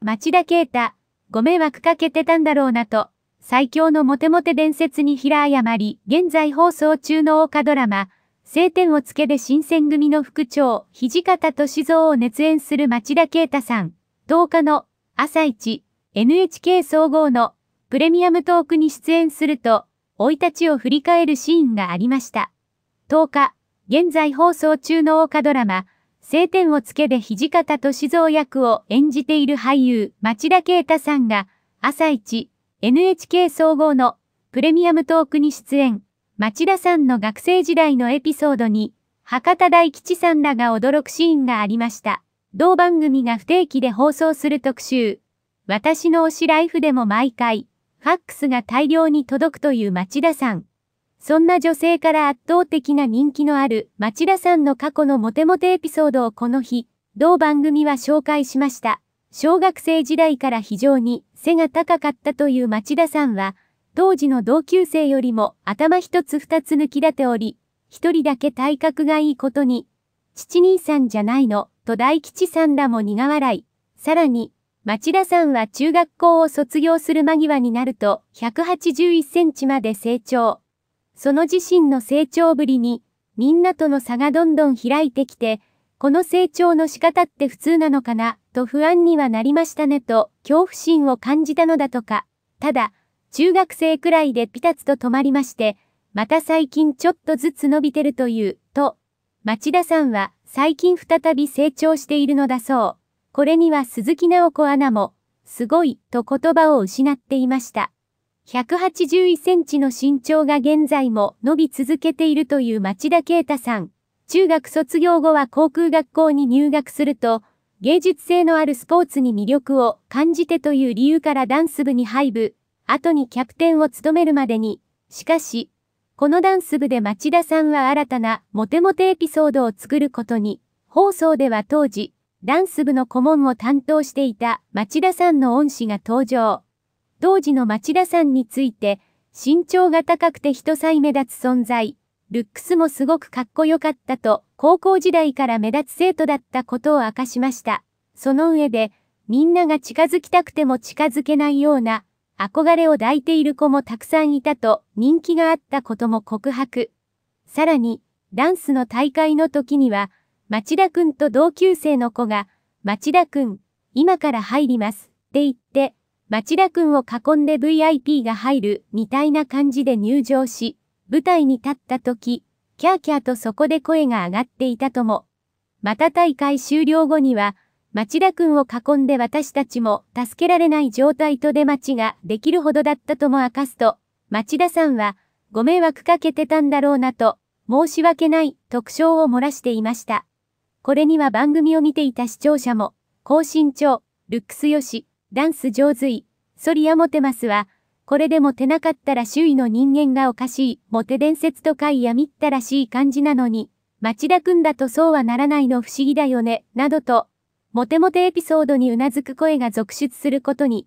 町田啓太、ご迷惑かけてたんだろうなと、最強のモテモテ伝説に平謝り、現在放送中の大岡ドラマ、晴天をつけで新選組の副長、土方歳三を熱演する町田啓太さん、10日の朝一 NHK 総合のプレミアムトークに出演すると、老いたちを振り返るシーンがありました。10日、現在放送中の大岡ドラマ、晴天をつけで土方歳三役を演じている俳優、町田啓太さんが、朝一、NHK 総合のプレミアムトークに出演、町田さんの学生時代のエピソードに、博多大吉さんらが驚くシーンがありました。同番組が不定期で放送する特集、私の推しライフでも毎回、ファックスが大量に届くという町田さん。そんな女性から圧倒的な人気のある町田さんの過去のモテモテエピソードをこの日、同番組は紹介しました。小学生時代から非常に背が高かったという町田さんは、当時の同級生よりも頭一つ二つ抜き立ており、一人だけ体格がいいことに、父兄さんじゃないの、と大吉さんらも苦笑い。さらに、町田さんは中学校を卒業する間際になると、181センチまで成長。その自身の成長ぶりに、みんなとの差がどんどん開いてきて、この成長の仕方って普通なのかな、と不安にはなりましたねと、恐怖心を感じたのだとか。ただ、中学生くらいでピタツと止まりまして、また最近ちょっとずつ伸びてるという、と、町田さんは最近再び成長しているのだそう。これには鈴木直子アナも、すごい、と言葉を失っていました。181センチの身長が現在も伸び続けているという町田啓太さん。中学卒業後は航空学校に入学すると、芸術性のあるスポーツに魅力を感じてという理由からダンス部に入部、後にキャプテンを務めるまでに、しかし、このダンス部で町田さんは新たなモテモテエピソードを作ることに、放送では当時、ダンス部の顧問を担当していた町田さんの恩師が登場。当時の町田さんについて、身長が高くて人さえ目立つ存在、ルックスもすごくかっこよかったと、高校時代から目立つ生徒だったことを明かしました。その上で、みんなが近づきたくても近づけないような、憧れを抱いている子もたくさんいたと人気があったことも告白。さらに、ダンスの大会の時には、町田くんと同級生の子が、町田くん、今から入ります、って言って、町田くんを囲んで VIP が入るみたいな感じで入場し、舞台に立った時、キャーキャーとそこで声が上がっていたとも。また大会終了後には、町田くんを囲んで私たちも助けられない状態と出待ちができるほどだったとも明かすと、町田さんは、ご迷惑かけてたんだろうなと、申し訳ない、特徴を漏らしていました。これには番組を見ていた視聴者も、高身長、ルックスよし、ダンス上手い、ソリアモテますは、これでもてなかったら周囲の人間がおかしい、モテ伝説とかいやみったらしい感じなのに、町田くんだとそうはならないの不思議だよね、などと、モテモテエピソードにうなずく声が続出することに、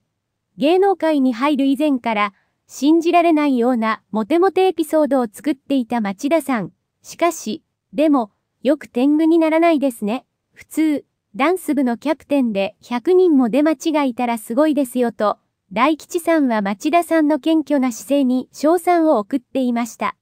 芸能界に入る以前から、信じられないようなモテモテエピソードを作っていた町田さん。しかし、でも、よく天狗にならないですね。普通。ダンス部のキャプテンで100人も出間違いたらすごいですよと、大吉さんは町田さんの謙虚な姿勢に賞賛を送っていました。